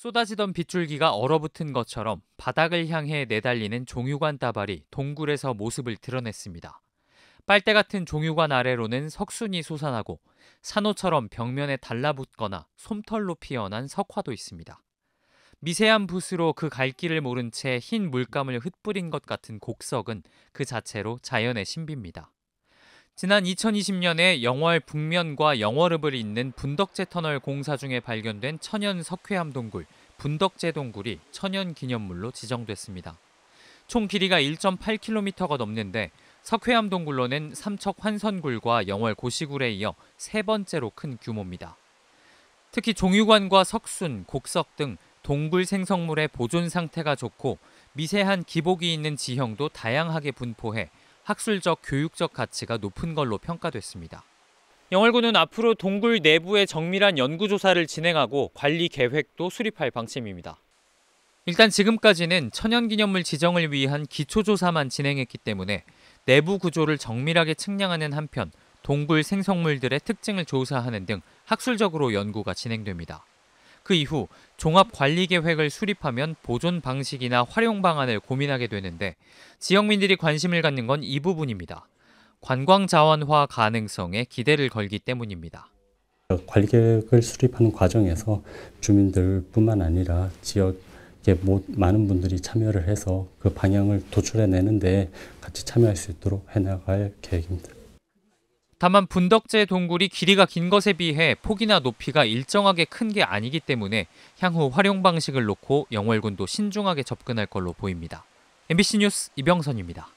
쏟아지던 빗줄기가 얼어붙은 것처럼 바닥을 향해 내달리는 종유관 따발이 동굴에서 모습을 드러냈습니다. 빨대 같은 종유관 아래로는 석순이 솟아나고 산호처럼 벽면에 달라붙거나 솜털로 피어난 석화도 있습니다. 미세한 붓으로 그 갈 길을 모른 채 흰 물감을 흩뿌린 것 같은 곡석은 그 자체로 자연의 신비입니다. 지난 2020년에 영월 북면과 영월읍을 잇는 분덕제 터널 공사 중에 발견된 천연 석회암 동굴, 분덕제 동굴이 천연 기념물로 지정됐습니다. 총 길이가 1.8km가 넘는데 석회암 동굴로는 삼척 환선굴과 영월 고시굴에 이어 세 번째로 큰 규모입니다. 특히 종유관과 석순, 곡석 등 동굴 생성물의 보존 상태가 좋고 미세한 기복이 있는 지형도 다양하게 분포해 학술적, 교육적 가치가 높은 걸로 평가됐습니다. 영월군은 앞으로 동굴 내부의 정밀한 연구조사를 진행하고 관리 계획도 수립할 방침입니다. 일단 지금까지는 천연기념물 지정을 위한 기초조사만 진행했기 때문에 내부 구조를 정밀하게 측량하는 한편 동굴 생성물들의 특징을 조사하는 등 학술적으로 연구가 진행됩니다. 그 이후 종합관리계획을 수립하면 보존 방식이나 활용 방안을 고민하게 되는데 지역민들이 관심을 갖는 건 이 부분입니다. 관광 자원화 가능성에 기대를 걸기 때문입니다. 관리계획을 수립하는 과정에서 주민들뿐만 아니라 지역의 많은 분들이 참여를 해서 그 방향을 도출해내는데 같이 참여할 수 있도록 해나갈 계획입니다. 다만 분덕재 동굴이 길이가 긴 것에 비해 폭이나 높이가 일정하게 큰 게 아니기 때문에 향후 활용 방식을 놓고 영월군도 신중하게 접근할 걸로 보입니다. MBC 뉴스 이병선입니다.